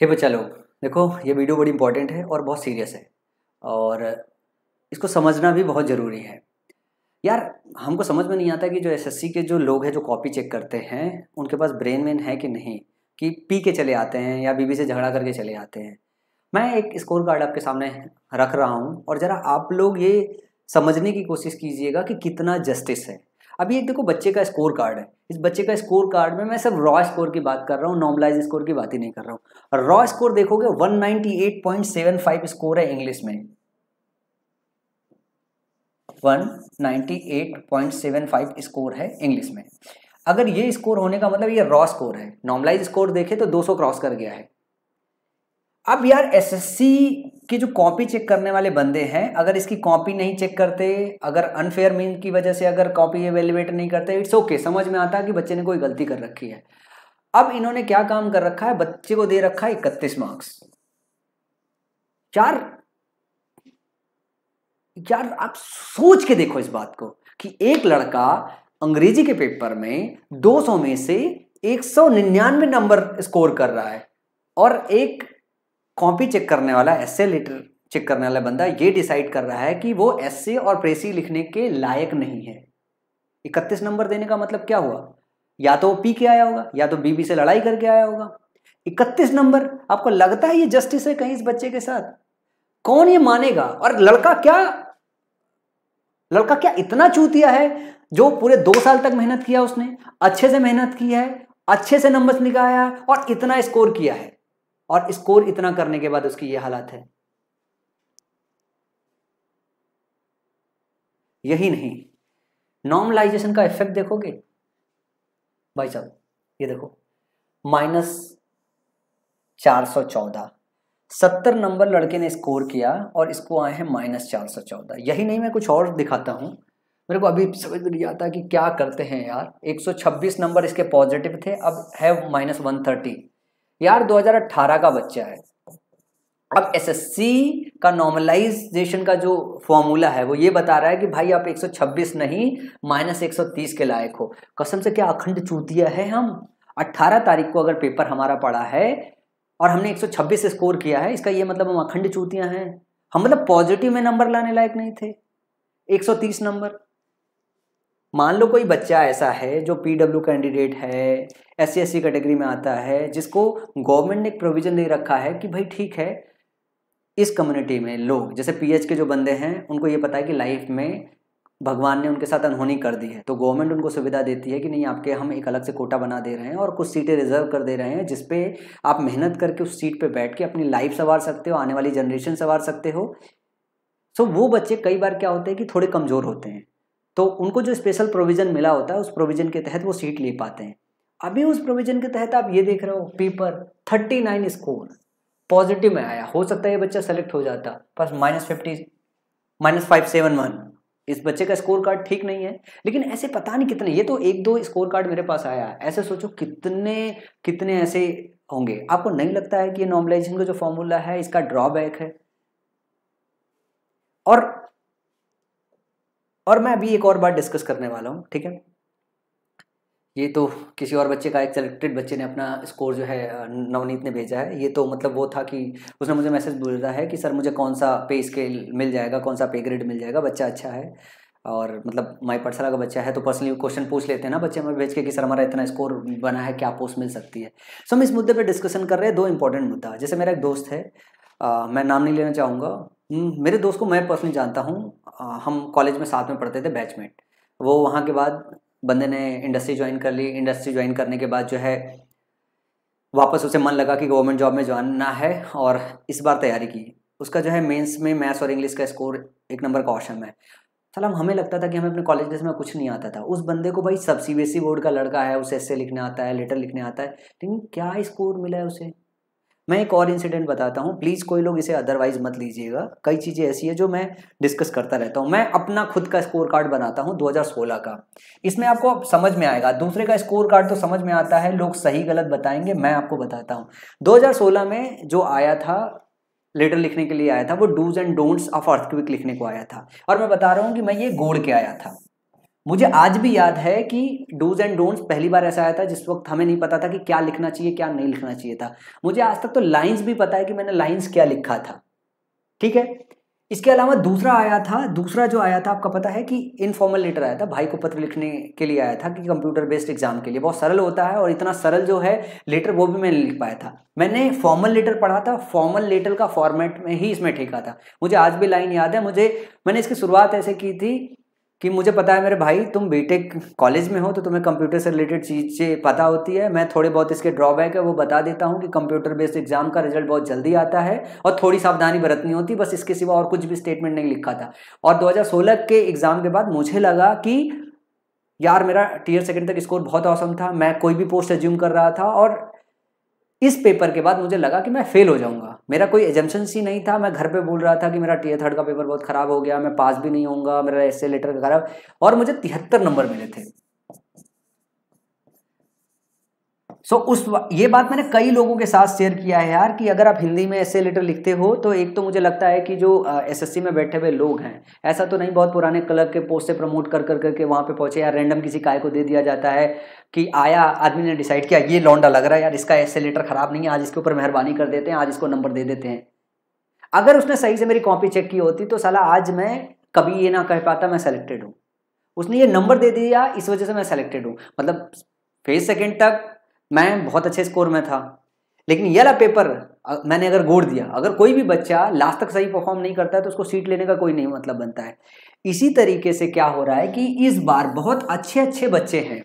हे बच्चा लोग देखो ये वीडियो बड़ी इंपॉर्टेंट है और बहुत सीरियस है और इसको समझना भी बहुत ज़रूरी है यार हमको समझ में नहीं आता कि जो एसएससी के जो लोग हैं जो कॉपी चेक करते हैं उनके पास ब्रेन वेन है कि नहीं कि पी के चले आते हैं या बीबी से झगड़ा करके चले आते हैं मैं एक स्कोर कार्ड आपके सामने रख रहा हूँ और ज़रा आप लोग ये समझने की कोशिश कीजिएगा कि कितना जस्टिस है अभी देखो बच्चे का स्कोर कार्ड है इस बच्चे का स्कोर कार्ड में मैं सिर्फ रॉ स्कोर की बात कर रहा हूँ नॉर्मलाइज स्कोर की बात ही नहीं कर रहा हूँ रॉ स्कोर देखोगे 198.75 स्कोर है इंग्लिश में 198.75 स्कोर है इंग्लिश में अगर ये स्कोर होने का मतलब ये रॉ स्कोर है नॉर्मलाइज स्कोर देखे तो 200 क्रॉस कर गया है अब यार एसएससी की जो कॉपी चेक करने वाले बंदे हैं अगर इसकी कॉपी नहीं चेक करते अगर अनफेयर मीन की वजह से अगर कॉपी एवेलिवेट नहीं करते इट्स ओके okay, समझ में आता है कि बच्चे ने कोई गलती कर रखी है अब इन्होंने क्या काम कर रखा है बच्चे को दे रखा है इकतीस मार्क्स यार यार आप सोच के देखो इस बात को कि एक लड़का अंग्रेजी के पेपर में 200 में से 199 नंबर स्कोर कर रहा है और एक कॉपी चेक करने वाला एस लेटर चेक करने वाला बंदा ये डिसाइड कर रहा है कि वो एस और प्रेसी लिखने के लायक नहीं है इकतीस नंबर देने का मतलब क्या हुआ या तो वो पी के आया होगा या तो बीबी से लड़ाई करके आया होगा इकतीस नंबर आपको लगता है ये जस्टिस है कहीं इस बच्चे के साथ कौन ये मानेगा और लड़का क्या लड़का क्या इतना चूतिया है जो पूरे दो साल तक मेहनत किया उसने अच्छे से मेहनत की है अच्छे से नंबर्स निकाया और इतना स्कोर किया है और स्कोर इतना करने के बाद उसकी ये हालत है यही नहीं नॉर्मलाइजेशन का इफेक्ट देखोगे भाई साहब ये देखो माइनस चार सौ चौदह सत्तर नंबर लड़के ने स्कोर किया और इसको आए हैं माइनस चार सौ चौदह यही नहीं मैं कुछ और दिखाता हूँ मेरे को अभी समझ में नहीं आता कि क्या करते हैं यार एक सौ छब्बीस नंबर इसके पॉजिटिव थे अब है माइनस वन थर्टी यार 2018 का बच्चा है अब एसएससी का नॉर्मलाइजेशन का जो फॉर्मूला है वो ये बता रहा है कि भाई आप 126 नहीं माइनस एक के लायक हो कसम से क्या अखंड चूतिया है हम 18 तारीख को अगर पेपर हमारा पड़ा है और हमने 126 स्कोर किया है इसका ये मतलब हम अखंड चूतियाँ हैं हम मतलब पॉजिटिव में नंबर लाने लायक नहीं थे 130 नंबर मान लो कोई बच्चा ऐसा है जो डब्ल्यू कैंडिडेट है एस सी कैटेगरी में आता है जिसको गवर्नमेंट ने एक प्रोविज़न दे रखा है कि भाई ठीक है इस कम्युनिटी में लोग जैसे एच के जो बंदे हैं उनको ये पता है कि लाइफ में भगवान ने उनके साथ अनहोनी कर दी है तो गवर्नमेंट उनको सुविधा देती है कि नहीं आपके हम एक अलग से कोटा बना दे रहे हैं और कुछ सीटें रिजर्व कर दे रहे हैं जिसपे आप मेहनत करके उस सीट पे बैठ के अपनी लाइफ संवार सकते हो आने वाली जनरेशन संवार सकते हो सो वो बच्चे कई बार क्या होते हैं कि थोड़े कमज़ोर होते हैं तो उनको जो स्पेशल प्रोविज़न मिला होता है उस प्रोविज़न के तहत वो सीट ले पाते हैं अभी उस प्रोविज़न के तहत आप ये देख रहे हो paper thirty nine score positive में आया हो सकता है ये बच्चा सेलेक्ट हो जाता पर minus fifty minus five seven one इस बच्चे का स्कोर कार्ड ठीक नहीं है लेकिन ऐसे पता नहीं कितने ये तो एक दो स्कोर कार्ड मेरे पास आया ऐसे सोचो कितने कितने ऐसे होंगे आपको नहीं लगता है कि ये नॉर्मलाइजेशन का जो फॉर्मूला है इसका ड्रॉबैक है और और मैं अभी एक और बात डिस्कस करने वाला हूँ ठीक है ये तो किसी और बच्चे का एक सेलेक्टेड बच्चे ने अपना स्कोर जो है नवनीत ने भेजा है ये तो मतलब वो था कि उसने मुझे मैसेज भेजा है कि सर मुझे कौन सा पे स्केल मिल जाएगा कौन सा पे ग्रेड मिल जाएगा बच्चा अच्छा है और मतलब माई पर्सला का बच्चा है तो पर्सनली क्वेश्चन पूछ लेते हैं ना बच्चे हमें भेज के कि सर हमारा इतना स्कोर बना है क्या पोस्ट मिल सकती है सो so, हम इस मुद्दे पर डिस्कशन कर रहे हैं दो इंपॉर्टेंट मुद्दा जैसे मेरा एक दोस्त है आ, मैं नाम नहीं लेना चाहूँगा हम्म, मेरे दोस्त को मैं पर्सनली जानता हूँ हम कॉलेज में साथ में पढ़ते थे बैचमेट वो वहाँ के बाद बंदे ने इंडस्ट्री ज्वाइन कर ली इंडस्ट्री ज्वाइन करने के बाद जो है वापस उसे मन लगा कि गवर्नमेंट जॉब में जाना है और इस बार तैयारी की उसका जो है मेंस में मैथ्स और इंग्लिश का स्कोर एक नंबर का ऑप्शन है सलाम हमें लगता था कि हमें अपने कॉलेज डेज में कुछ नहीं आता था उस बंदे को भाई सब सी बोर्ड का लड़का है उसे एस लिखने आता है लेटर लिखने आता है लेकिन क्या स्कोर मिला है उसे मैं एक और इंसिडेंट बताता हूँ प्लीज़ कोई लोग इसे अदरवाइज मत लीजिएगा कई चीज़ें ऐसी है जो मैं डिस्कस करता रहता हूँ मैं अपना खुद का स्कोर कार्ड बनाता हूँ 2016 का इसमें आपको समझ में आएगा दूसरे का स्कोर कार्ड तो समझ में आता है लोग सही गलत बताएंगे मैं आपको बताता हूँ दो में जो आया था लेटर लिखने के लिए आया था वो do's and don'ts of earthquake लिखने को आया था और मैं बता रहा हूँ कि मैं ये गोड़ के आया था मुझे आज भी याद है कि डूज एंड डोंट्स पहली बार ऐसा आया था जिस वक्त हमें नहीं पता था कि क्या लिखना चाहिए क्या नहीं लिखना चाहिए था मुझे आज तक तो लाइंस भी पता है कि मैंने लाइंस क्या लिखा था ठीक है इसके अलावा दूसरा आया था दूसरा जो आया था आपका पता है कि इनफॉर्मल लेटर आया था भाई को पत्र लिखने के लिए आया था कि कंप्यूटर बेस्ड एग्जाम के लिए बहुत सरल होता है और इतना सरल जो है लेटर वो भी मैंने लिख पाया था मैंने फॉर्मल लेटर पढ़ा था फॉर्मल लेटर का फॉर्मेट में ही इसमें ठेका था मुझे आज भी लाइन याद है मुझे मैंने इसकी शुरुआत ऐसे की थी कि मुझे पता है मेरे भाई तुम बीटेक कॉलेज में हो तो तुम्हें कंप्यूटर से रिलेटेड चीज़ें पता होती है मैं थोड़े बहुत इसके ड्रॉबैक है वो बता देता हूँ कि कंप्यूटर बेस्ड एग्जाम का रिजल्ट बहुत जल्दी आता है और थोड़ी सावधानी बरतनी होती बस इसके सिवा और कुछ भी स्टेटमेंट नहीं लिखा था और दो के एग्ज़ाम के बाद मुझे लगा कि यार मेरा टीयर सेकेंड तक स्कोर बहुत औसम था मैं कोई भी पोस्ट एज्यूम कर रहा था और इस पेपर के बाद मुझे लगा कि मैं फेल हो जाऊंगा मेरा कोई एजम्पन्स सी नहीं था मैं घर पे बोल रहा था कि मेरा टी थर्ड का पेपर बहुत खराब हो गया मैं पास भी नहीं होऊंगा मेरा एस लेटर का खराब और मुझे तिहत्तर नंबर मिले थे सो उस ये बात मैंने कई लोगों के साथ शेयर किया है यार कि अगर आप हिंदी में ऐसे लेटर लिखते हो तो एक तो मुझे लगता है कि जो एसएससी में बैठे हुए लोग हैं ऐसा तो नहीं बहुत पुराने क्लब के पोस्ट से प्रमोट कर कर करके वहाँ पे पहुँचे यार रैंडम किसी काय को दे दिया जाता है कि आया आदमी ने डिसाइड किया ये लौंडा लग रहा है यार इसका ऐसे लेटर ख़राब नहीं है आज इसके ऊपर मेहरबानी कर देते हैं आज इसको नंबर दे देते हैं अगर उसने सही से मेरी कॉपी चेक की होती तो साला आज मैं कभी ये ना कह पाता मैं सेलेक्टेड हूँ उसने ये नंबर दे दिया इस वजह से मैं सेलेक्टेड हूँ मतलब फेज सेकेंड तक मैं बहुत अच्छे स्कोर में था लेकिन ये पेपर मैंने अगर गोड़ दिया अगर कोई भी बच्चा लास्ट तक सही परफॉर्म नहीं करता है तो उसको सीट लेने का कोई नहीं मतलब बनता है इसी तरीके से क्या हो रहा है कि इस बार बहुत अच्छे अच्छे बच्चे हैं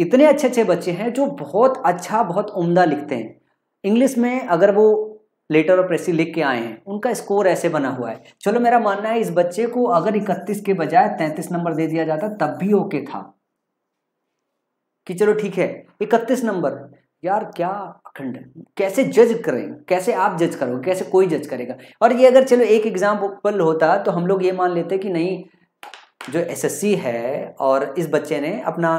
इतने अच्छे अच्छे बच्चे हैं जो बहुत अच्छा बहुत उम्दा लिखते हैं इंग्लिश में अगर वो लेटर और प्रेसी लिख के आए हैं उनका स्कोर ऐसे बना हुआ है चलो मेरा मानना है इस बच्चे को अगर इकतीस के बजाय तैंतीस नंबर दे दिया जाता तब भी ओके था कि चलो ठीक है इकतीस नंबर यार क्या अखंड कैसे जज करें कैसे आप जज करोगे कैसे कोई जज करेगा और ये अगर चलो एक एग्जाम्पल होता तो हम लोग ये मान लेते कि नहीं जो एसएससी है और इस बच्चे ने अपना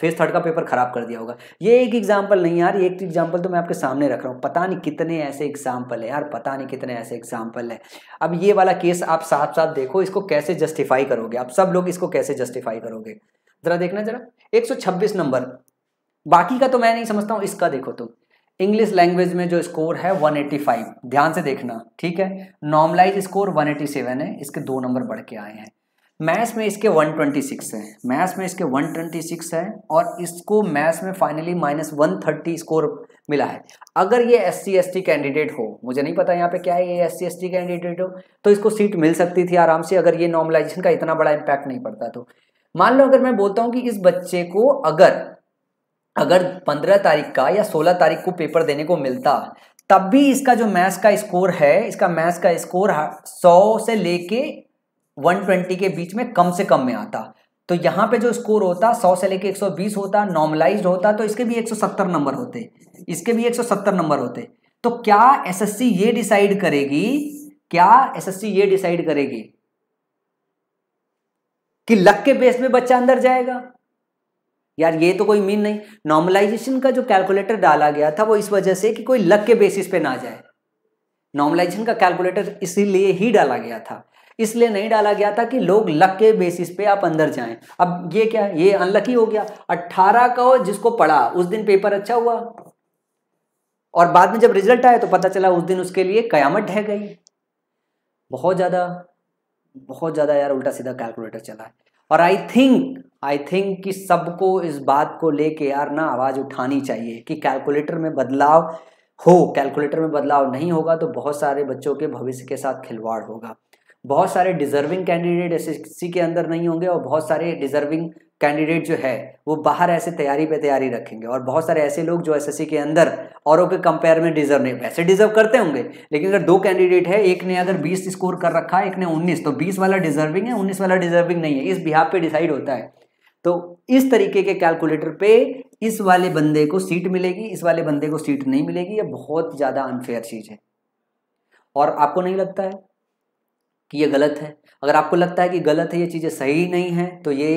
फेस थर्ड का पेपर ख़राब कर दिया होगा ये एक एग्जाम्पल नहीं यार ये एक एग्जाम्पल तो, तो मैं आपके सामने रख रहा हूँ पता नहीं कितने ऐसे एग्जाम्पल है यार पता नहीं कितने ऐसे एग्जाम्पल है अब ये वाला केस आप साथ साथ देखो इसको कैसे जस्टिफाई करोगे आप सब लोग इसको कैसे जस्टिफाई करोगे जरा देखना जरा 126 नंबर बाकी का तो मैं नहीं समझता हूँ इसका देखो तुम इंग्लिश लैंग्वेज में जो स्कोर है 185 ध्यान से देखना ठीक है नॉर्मलाइज स्कोर 187 है इसके दो नंबर बढ़ के आए हैं मैथ्स में इसके 126 है मैथ्स में इसके 126 है और इसको मैथ्स में फाइनली माइनस वन स्कोर मिला है अगर ये एस सी कैंडिडेट हो मुझे नहीं पता यहाँ पे क्या है ये एस सी कैंडिडेट हो तो इसको सीट मिल सकती थी आराम से अगर ये नॉर्मलाइजेशन का इतना बड़ा इम्पैक्ट नहीं पड़ता तो मान लो अगर मैं बोलता हूँ कि इस बच्चे को अगर अगर पंद्रह तारीख का या सोलह तारीख को पेपर देने को मिलता तब भी इसका जो मैथ्स का स्कोर है इसका मैथ्स का स्कोर सौ से लेके 120 के बीच में कम से कम में आता तो यहाँ पे जो स्कोर होता 100 से लेके 120 होता नॉर्मलाइज होता तो इसके भी 170 नंबर होते इसके भी 170 नंबर होते तो क्या एसएससी ये डिसाइड करेगी क्या एसएससी ये डिसाइड करेगी कि लक के बेस में बच्चा अंदर जाएगा यार ये तो कोई मीन नहीं नॉर्मलाइजेशन का जो कैलकुलेटर डाला गया था वो इस वजह से कि कोई लक के बेसिस पे ना जाए नॉर्मलाइजेशन का कैलकुलेटर इसीलिए ही डाला गया था इसलिए नहीं डाला गया था कि लोग लक के बेसिस पे आप अंदर जाएं अब ये क्या ये अनलकी हो गया अट्ठारह का जिसको पढ़ा उस दिन पेपर अच्छा हुआ और बाद में जब रिजल्ट आया तो पता चला उस दिन उसके लिए कयामत ढह गई बहुत ज़्यादा बहुत ज़्यादा यार उल्टा सीधा कैलकुलेटर चला है और आई थिंक आई थिंक कि सबको इस बात को लेके यार ना आवाज़ उठानी चाहिए कि कैलकुलेटर में बदलाव हो कैलकुलेटर में बदलाव नहीं होगा तो बहुत सारे बच्चों के भविष्य के साथ खिलवाड़ होगा बहुत सारे डिजर्विंग कैंडिडेट एस के अंदर नहीं होंगे और बहुत सारे डिजर्विंग कैंडिडेट जो है वो बाहर ऐसे तैयारी पे तैयारी रखेंगे और बहुत सारे ऐसे लोग जो एसएससी के अंदर औरों के कंपेयर में डिजर्व नहीं वैसे डिजर्व करते होंगे लेकिन अगर दो कैंडिडेट है एक ने अगर 20 स्कोर कर रखा है एक ने 19 तो 20 वाला डिजर्विंग है 19 वाला डिजर्विंग नहीं है इस बिहार पर डिसाइड होता है तो इस तरीके के कैलकुलेटर पर इस वाले बंदे को सीट मिलेगी इस वाले बंदे को सीट नहीं मिलेगी यह बहुत ज़्यादा अनफेयर चीज़ है और आपको नहीं लगता है कि ये गलत है अगर आपको लगता है कि गलत है ये चीज़ें सही नहीं हैं तो ये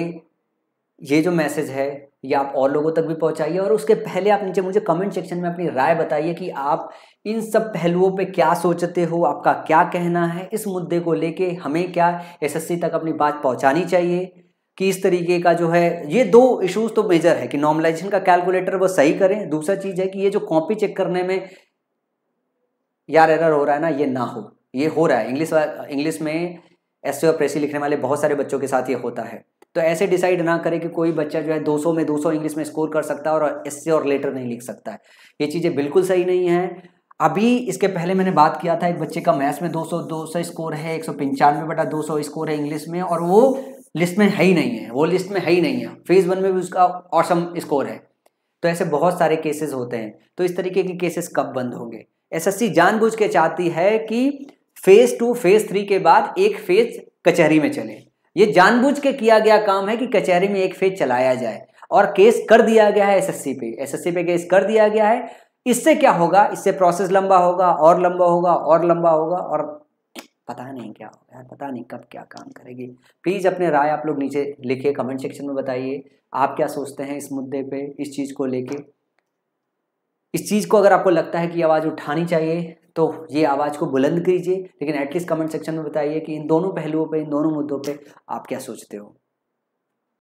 ये जो मैसेज है ये आप और लोगों तक भी पहुंचाइए और उसके पहले आप नीचे मुझे कमेंट सेक्शन में अपनी राय बताइए कि आप इन सब पहलुओं पे क्या सोचते हो आपका क्या कहना है इस मुद्दे को लेके हमें क्या एसएससी तक अपनी बात पहुंचानी चाहिए कि इस तरीके का जो है ये दो इश्यूज तो मेजर है कि नॉर्मलाइजेशन का कैलकुलेटर वो सही करें दूसरा चीज़ है कि ये जो कॉपी चेक करने में यार एरर हो रहा है ना ये ना हो ये हो रहा है इंग्लिश इंग्लिश में एस और प्रेसी लिखने वाले बहुत सारे बच्चों के साथ ये होता है तो ऐसे डिसाइड ना करें कि कोई बच्चा जो है 200 में 200 इंग्लिश में स्कोर कर सकता है और इससे और लेटर नहीं लिख सकता है ये चीज़ें बिल्कुल सही नहीं है अभी इसके पहले मैंने बात किया था एक बच्चे का मैथ्स में 200 200 स्कोर है एक सौ पंचानवे बटा दो स्कोर है इंग्लिश में और वो लिस्ट में है ही नहीं है वो लिस्ट में है ही नहीं है फेज़ वन में भी उसका औसम स्कोर है तो ऐसे बहुत सारे केसेस होते हैं तो इस तरीके के केसेस कब बंद होंगे एसएससी जानबूझ के चाहती है कि फेज़ टू फेज़ थ्री के बाद एक फेज़ कचहरी में चले ये जानबूझ के किया गया काम है कि कचहरी में एक फेज चलाया जाए और केस कर दिया गया है एसएससी पे एसएससी पे केस कर दिया गया है इससे क्या होगा इससे प्रोसेस लंबा होगा और लंबा होगा और लंबा होगा और पता नहीं क्या होगा यार पता नहीं कब क्या काम करेगी प्लीज़ अपने राय आप लोग नीचे लिखिए कमेंट सेक्शन में बताइए आप क्या सोचते हैं इस मुद्दे पे इस चीज़ को लेके इस चीज़ को अगर आपको लगता है कि आवाज़ उठानी चाहिए तो ये आवाज़ को बुलंद कीजिए लेकिन एटलीस्ट कमेंट सेक्शन में बताइए कि इन दोनों पहलुओं पर इन दोनों मुद्दों पर आप क्या सोचते हो